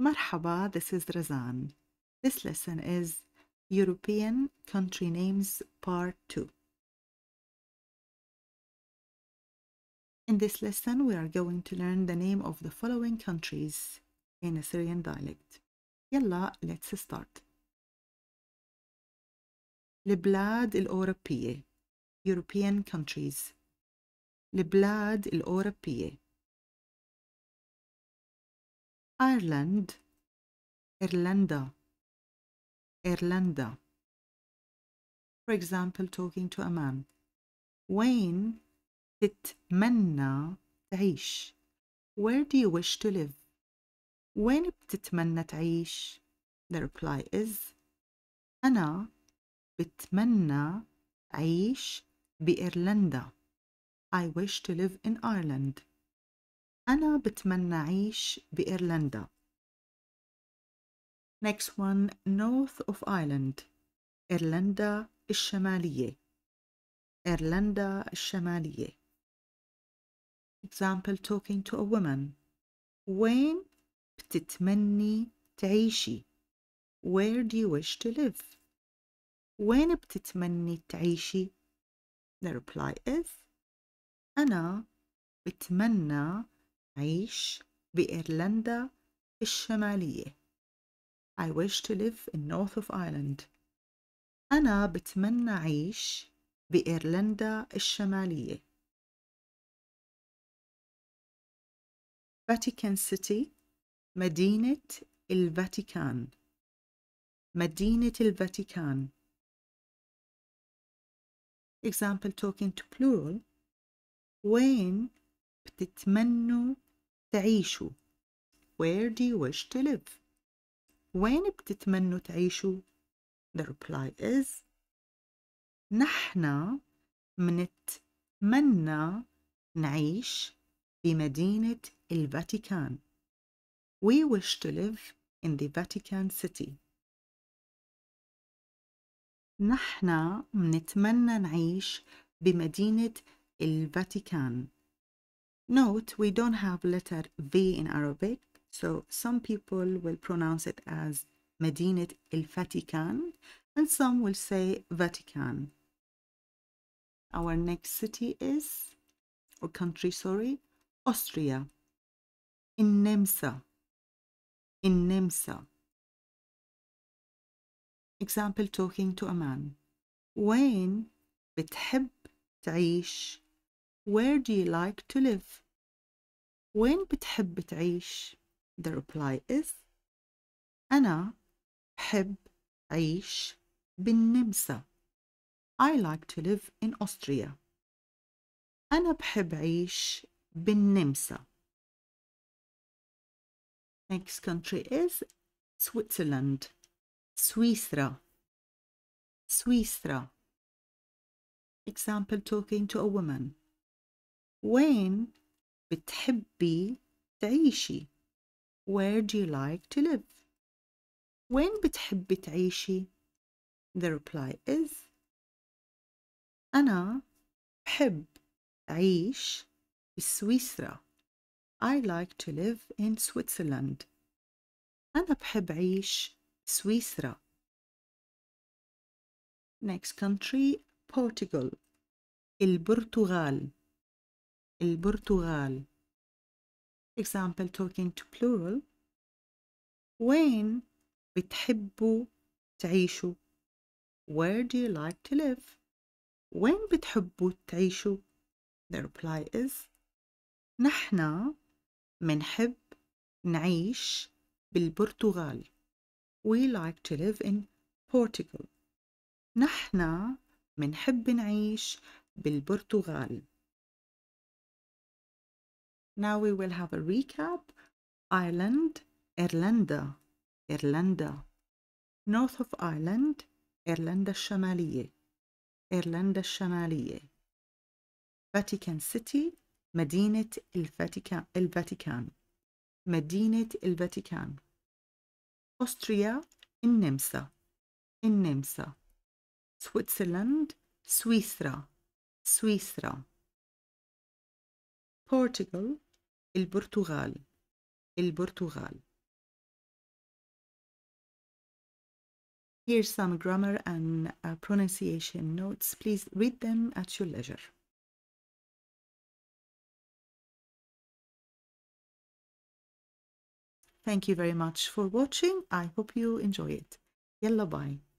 Marhaba, this is Razan. This lesson is European Country Names Part 2. In this lesson, we are going to learn the name of the following countries in Assyrian dialect. Yalla, let's start. البلاد الأوروبية European countries البلاد الأوروبية Ireland, Irlanda, Irlanda. For example, talking to a man. وين تتمنى تعيش? Where do you wish to live? وين بتتمنى تعيش? The reply is أنا بتمنى أعيش بإيرلندا. I wish to live in Ireland. أنا بتمنى أعيش بإيرلندا. Next one North of Ireland إيرلندا الشمالية إيرلندا الشمالية Example talking to a woman وين بتتمني تعيشي Where do you wish to live وين بتتمني تعيشي The reply is أنا بتمنى أعيش بإيرلندا الشمالية I wish to live in north of Ireland أنا بتمنى أعيش بإيرلندا الشمالية Vatican City مدينة الفاتيكان مدينة الفاتيكان Example talking to plural وين بتتمنوا تعيشوا Where do you wish to live? وين بتتمنوا تعيشوا؟ The reply is نحن منتمنى نعيش بمدينة الفاتيكان. We wish to live in the Vatican City. نحن منتمنى نعيش بمدينة الفاتيكان. Note, we don't have letter V in Arabic, so some people will pronounce it as Medinet El Fatican, and some will say Vatican. Our next city is, or country, sorry, Austria. In Nemsa. In Nemsa. Example talking to a man. وين بتحب تعيش where do you like to live? وين بتحب تعيش؟ The reply is أنا حب عيش بالنمسا. I like to live in Austria. أنا بحب عيش بالنمسا. Next country is Switzerland. سويسرا. سويسرا. Example talking to a woman. وين بتحبي تعيشي Where do you like to live? وين بتحبي تعيشي? The reply is أنا بحب أعيش بسويسرا I like to live in Switzerland أنا بحب أعيش سويسرا Next country Portugal البرتغال البرتغال example talking to plural وين بتحبوا تعيشوا where do you like to live وين بتحبوا تعيشوا the reply is نحن منحب نعيش بالبرتغال we like to live in Portugal نحن منحب نعيش بالبرتغال Now we will have a recap. Ireland, Irlanda, Irlanda. North of Ireland, Irlanda الشمالية, Irlanda الشمالية. Vatican City, مدينة الفاتيكان, الفاتيكان. مدينة الفاتيكان. Austria, النمسا, النمسا. Switzerland, سويسرا, سويسرا. Portugal, البرتغال البرتغال Here's some grammar and uh, pronunciation notes. Please read them at your leisure. Thank you very much for watching. I hope you enjoy it. Yalla bye.